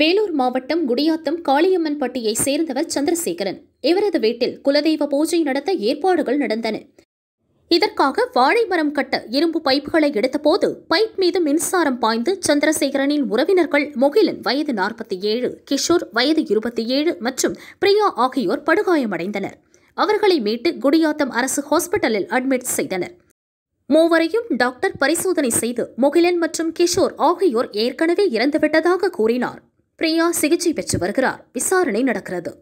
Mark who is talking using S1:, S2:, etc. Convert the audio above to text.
S1: வேலூர் மாவட்டம் குடியாத்தம் காளியம்மன் பட்டியை சேர்ந்தவர் சந்திரசேகரன் இவரது வீட்டில் குலதெய்வ பூஜை நடத்த ஏற்பாடுகள் நடந்தன இதற்காக வாழை மரம் கட்ட இரும்பு பைப்புகளை எடுத்தபோது பைப் மீது மின்சாரம் பாய்ந்து சந்திரசேகரனின் உறவினர்கள் முகிலன் வயது நாற்பத்தி ஏழு கிஷோர் வயது இருபத்தி ஏழு மற்றும் பிரியா ஆகியோர் படுகாயமடைந்தனர் அவர்களை மீட்டு குடியாத்தம் அரசு ஹாஸ்பிட்டலில் அட்மிட் செய்தனர் மூவரையும் டாக்டர் பரிசோதனை செய்து முகிலன் மற்றும் கிஷோர் ஆகியோர் ஏற்கனவே இறந்துவிட்டதாக கூறினார் பிரியா சிகிச்சை பெற்று வருகிறார் விசாரணை நடக்கிறது